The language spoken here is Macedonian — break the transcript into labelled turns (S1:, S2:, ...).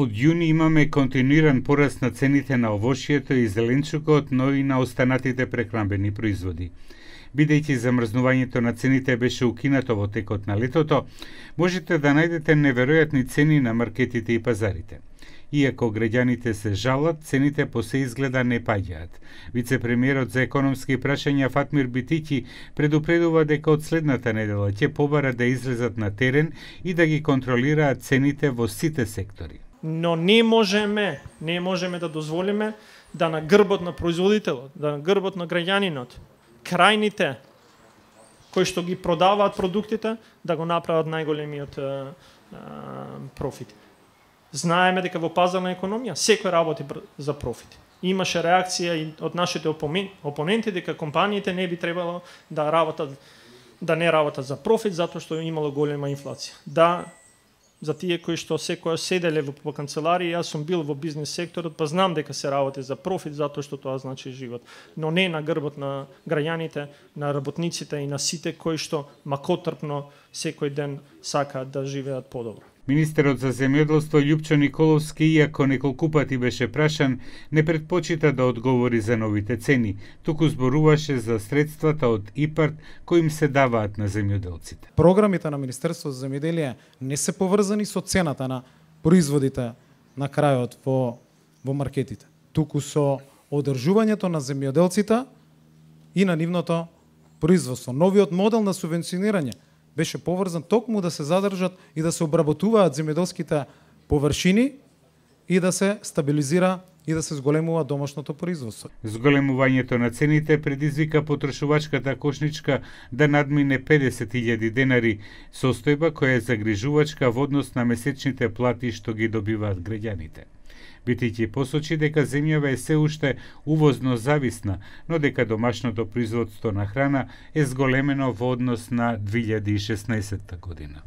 S1: Од јуни имаме континуиран пораст на цените на овошјето и зеленчукот, но и на останатите прекрамбени производи. Бидејќи замрзнувањето на цените беше укинато во текот на летото, можете да најдете неверојатни цени на маркетите и пазарите. Иако граѓаните се жалат, цените по се изгледа не паѓаат. Вице-премиерот за економски прашања Фатмир Битики предупредува дека од следната недела ќе побара да излезат на терен и да ги контролираат цените во сите сектори.
S2: Но не можеме, не можеме да дозволиме да на грбот на производителот, да на грбот на граѓанинот, крајните кои што ги продаваат продуктите, да го направат најголемиот е, е, профит. Знаеме дека во пазарна економија секој работи за профит. Имаше реакција и од нашите опоненти дека компаниите не би требало да работат да не работат за профит затоа што имало голема инфлација. Да, за тие кои што секоја седеле во, во канцеларија, јас сум бил во бизнес секторот, па знам дека се работи за профит, затоа што тоа значи живот, но не на грбот на граѓаните, на работниците и на сите кои што макотрпно секој ден сакаат да живеат подобро.
S1: Министерот за земјоделство Љупчо Николовски, иако неколку пати беше прашан, не предпочита да одговори за новите цени, туку зборуваше за средствата од ИПАРТ кои им се даваат на земјоделците.
S3: Програмите на Министерството за земјоделие не се поврзани со цената на производите на крајот во во маркетите, туку со одржувањето на земјоделците и на нивното производство. Новиот модел на субвенционирање беше поврзан токму да се задржат и да се обработуваат земјоделските површини и да се стабилизира и да се зголемува домашното производство.
S1: Зголемувањето на цените предизвика потрошувачката кошничка да надмине 50.000 денари, состојба која е загрижувачка во однос на месечните плати што ги добиваат граѓаните Битиќи посочи дека земјава е се уште увозно зависна, но дека домашното производство на храна е зголемено во однос на 2016 година.